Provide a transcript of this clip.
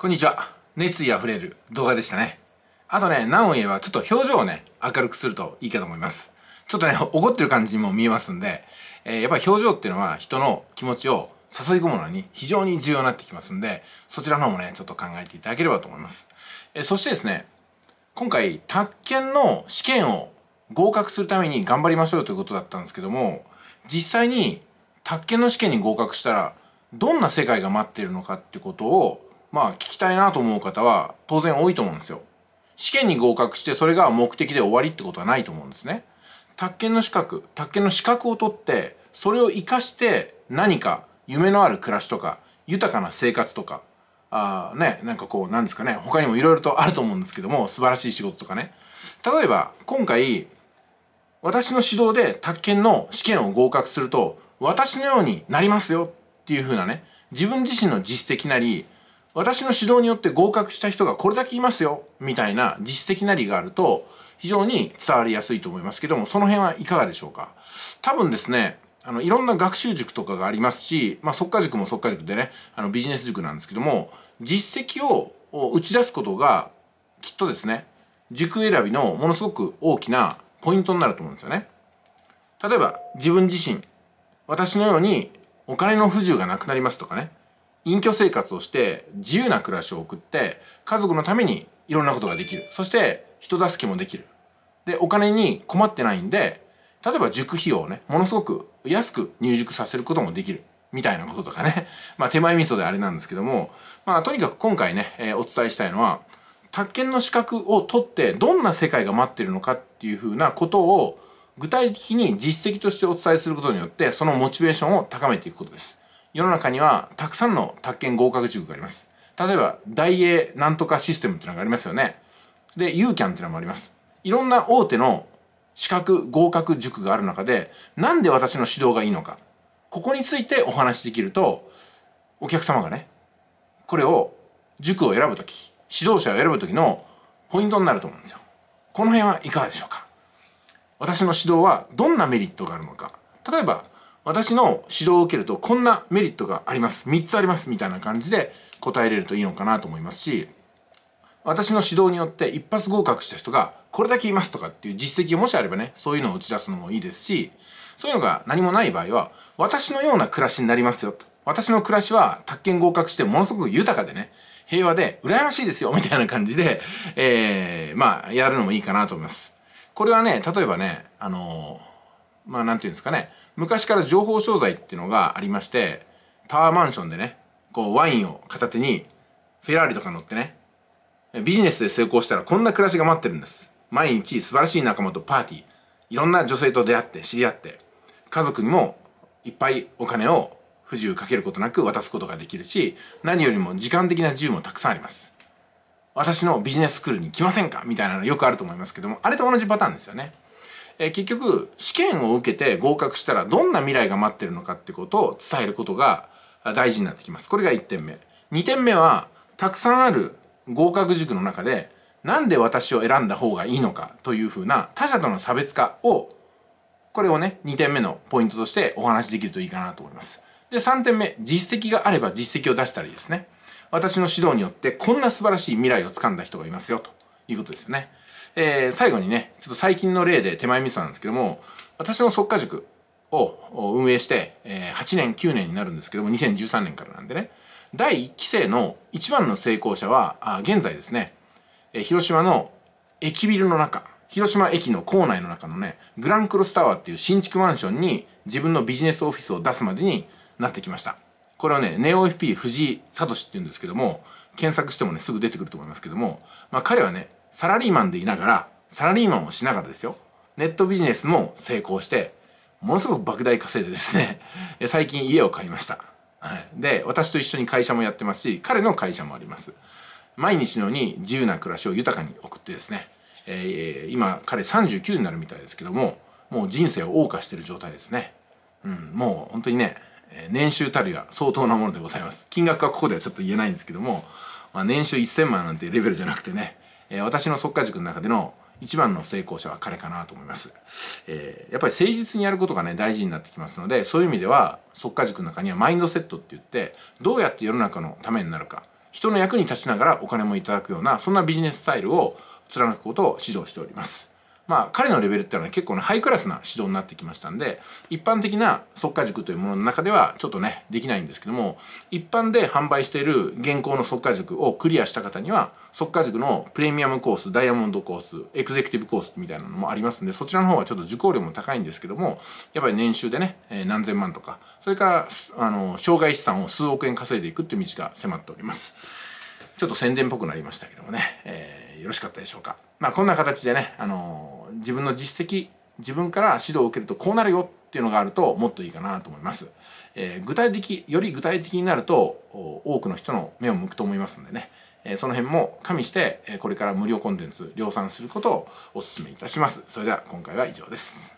こんにちは熱意あふれる動画でしたねあとね何を言えばちょっと表情をね明るくするといいかと思いますちょっとね怒ってる感じにも見えますんで、えー、やっぱり表情っていうのは人の気持ちを誘い込むのに非常に重要になってきますんでそちらの方もねちょっと考えていただければと思います、えー、そしてですね今回宅建の試験を合格するために頑張りましょうということだったんですけども実際に宅建の試験に合格したらどんな世界が待っているのかってことをまあ聞きたいなと思う方は当然多いと思うんですよ。試験に合格してそれが目的で終わりってことはないと思うんですね。宅建の資格、宅建の資格を取ってそれを活かして何か夢のある暮らしとか豊かな生活とかあね、なんかこう、なんですかね、他にもいろいろとあると思うんですけども、素晴らしい仕事とかね。例えば、今回、私の指導で宅建の試験を合格すると、私のようになりますよっていうふうなね、自分自身の実績なり、私の指導によって合格した人がこれだけいますよみたいな実績なりがあると非常に伝わりやすいと思いますけどもその辺はいかがでしょうか多分ですねあのいろんな学習塾とかがありますし、まあ、速化塾も即化塾でねあのビジネス塾なんですけども実績を打ち出すことがきっとですね塾選びのものすごく大きなポイントになると思うんですよね例えば自分自身私のようにお金の不自由がなくなりますとかね隠居生活をして自由な暮らしを送って家族のためにいろんなことができるそして人助けもできるでお金に困ってないんで例えば塾費用をねものすごく安く入塾させることもできるみたいなこととかね まあ手前味噌であれなんですけどもまあとにかく今回ね、えー、お伝えしたいのは宅建の資格を取ってどんな世界が待ってるのかっていうふうなことを具体的に実績としてお伝えすることによってそのモチベーションを高めていくことです。世の中にはたくさんの宅建合格塾があります例えば大英なんとかシステムっていうのがありますよねで UCAN っていうのもありますいろんな大手の資格合格塾がある中でなんで私の指導がいいのかここについてお話しできるとお客様がねこれを塾を選ぶ時指導者を選ぶ時のポイントになると思うんですよこの辺はいかがでしょうか私の指導はどんなメリットがあるのか例えば私の指導を受けるとこんなメリットがあります。3つあります。みたいな感じで答えれるといいのかなと思いますし、私の指導によって一発合格した人がこれだけいますとかっていう実績をもしあればね、そういうのを打ち出すのもいいですし、そういうのが何もない場合は、私のような暮らしになりますよと。私の暮らしは、宅建合格してものすごく豊かでね、平和で羨ましいですよみたいな感じで、えー、まあ、やるのもいいかなと思います。これはね、例えばね、あのーまあなんていうんですかね、昔から情報商材っていうのがありまして、タワーマンションでね、こうワインを片手に、フェラーリとか乗ってね、ビジネスで成功したらこんな暮らしが待ってるんです。毎日素晴らしい仲間とパーティー、いろんな女性と出会って知り合って、家族にもいっぱいお金を不自由かけることなく渡すことができるし、何よりも時間的な自由もたくさんあります。私のビジネススクールに来ませんかみたいなのよくあると思いますけども、あれと同じパターンですよね。え結局試験を受けて合格したらどんな未来が待ってるのかってことを伝えることが大事になってきます。これが1点目。2点目はたくさんある合格塾の中でなんで私を選んだ方がいいのかというふうな他者との差別化をこれをね2点目のポイントとしてお話しできるといいかなと思います。で3点目実績があれば実績を出したりですね私の指導によってこんな素晴らしい未来をつかんだ人がいますよということですよね。えー、最後にね、ちょっと最近の例で手前味噌なんですけども、私の即家塾を運営して、えー、8年、9年になるんですけども、2013年からなんでね、第1期生の一番の成功者は、あ現在ですね、えー、広島の駅ビルの中、広島駅の構内の中のね、グランクロスタワーっていう新築マンションに自分のビジネスオフィスを出すまでになってきました。これはね、ネオ FP 藤井聡っていうんですけども、検索してもね、すぐ出てくると思いますけども、まあ彼はね、サラリーマンでいながらサラリーマンをしながらですよネットビジネスも成功してものすごく莫大稼いでですね 最近家を買いました、はい、で私と一緒に会社もやってますし彼の会社もあります毎日のように自由な暮らしを豊かに送ってですね、えー、今彼39になるみたいですけどももう人生を謳歌してる状態ですね、うん、もう本当にね年収たるや相当なものでございます金額はここではちょっと言えないんですけども、まあ、年収1000万なんてレベルじゃなくてねえ私の即家塾の中での一番の成功者は彼かなと思います。えー、やっぱり誠実にやることがね、大事になってきますので、そういう意味では、即家塾の中にはマインドセットって言って、どうやって世の中のためになるか、人の役に立ちながらお金もいただくような、そんなビジネススタイルを貫くことを指導しております。まあ彼のレベルっていうのは結構ねハイクラスな指導になってきましたんで一般的な速化塾というものの中ではちょっとねできないんですけども一般で販売している現行の速化塾をクリアした方には速化塾のプレミアムコースダイヤモンドコースエグゼクティブコースみたいなのもありますんでそちらの方はちょっと受講料も高いんですけどもやっぱり年収でね、えー、何千万とかそれからあの障害資産を数億円稼いでいくっていう道が迫っております。ちょっと宣伝っぽくなりましたけどもね、えー、よろしかったでしょうか。まあこんな形でね、あのー自分の実績自分から指導を受けるとこうなるよっていうのがあるともっといいかなと思います、えー、具体的より具体的になると多くの人の目を向くと思いますんでね、えー、その辺も加味してこれから無料コンテンツ量産することをお勧めいたしますそれでは今回は以上です